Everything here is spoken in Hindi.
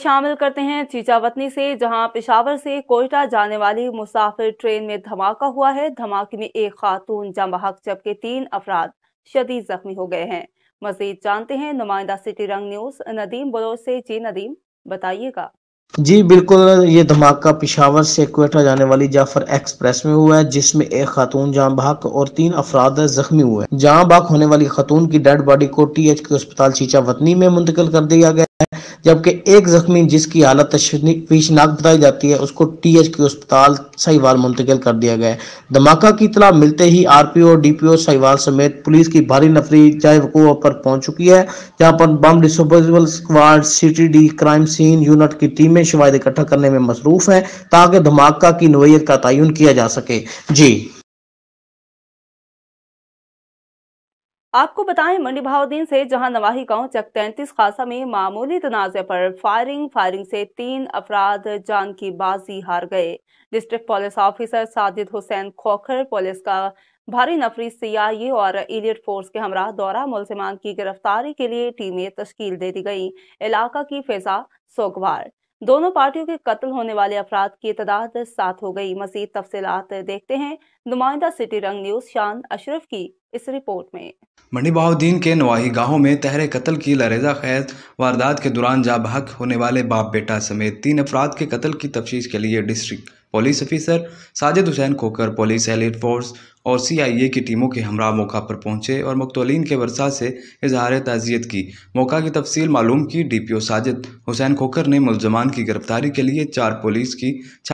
शामिल करते हैं चीचावतनी से जहां पिशावर से कोयटा जाने वाली मुसाफिर ट्रेन में धमाका हुआ है धमाके में एक खातून जम बहक जबकि तीन अफराद शदीद जख्मी हो गए हैं मजीद जानते हैं नुमाइंदा सिटी रंग न्यूज नदीम बलोच से जी नदीम बताइएगा जी बिल्कुल ये धमाका पिशावर से कोयटा जाने वाली जाफर एक्सप्रेस में हुआ है जिसमें एक खातून जाम बहक और तीन अफराद जख्मी हुए जाम बहक होने वाली खातून की डेड बॉडी को टीएच के अस्पताल चीचा वतनी में मुंतकिल कर दिया गया है जबकि एक जख्मी जिसकी हालत तशवीशनाक बताई जाती है उसको टी एच के अस्पताल सहीवाल मुंतकिल कर दिया गया है धमाका की इतला मिलते ही R P O D P O Sahiwal समेत पुलिस की भारी नफरी जाए वकूआ पर पहुंच चुकी है जहां पर bomb disposal squad C T D crime scene unit की टीमें शवाद इकट्ठा करने में मसरूफ हैं ताकि धमाका की नोयत का तयन किया जा सके जी आपको बताएं मंडी भावदीन से जहां नवाही गांव चक तैंतीस खासा में मामूली तनाजे पर फायरिंग फायरिंग से तीन अफराध जान की बाजी हार गए district police officer Sajid Hussain Khokhar police का भारी नफरी सियाही और इलियट फोर्स के हमरा दौरा मुलजमान की गिरफ्तारी के लिए टीमें तश्कील दे दी गई इलाका की फिजा सोगवार दोनों पार्टियों के कत्ल होने वाले अफराद की तादाद सात हो गई मजीद तफसीत देखते हैं नुमाइंदा सिटी रंग न्यूज शान अशरफ की इस रिपोर्ट में मंडी बहाउद्दीन के नवाही गांव में तहरे कत्ल की लरेजा खैज वारदात के दौरान जा हक होने वाले बाप बेटा समेत तीन अफराद के कत्ल की तफ्तीश के लिए district police officer Sajid Hussain Khokhar police elite force और सीआईए की टीमों के हमरा मौका पर पहुंचे और मकतोलिन के वर्षा से इजहार तजियत की मौका की तफसील मालूम की डीपीओ साजिद हुसैन खोकर ने मुलजमान की गिरफ्तारी के लिए चार पुलिस की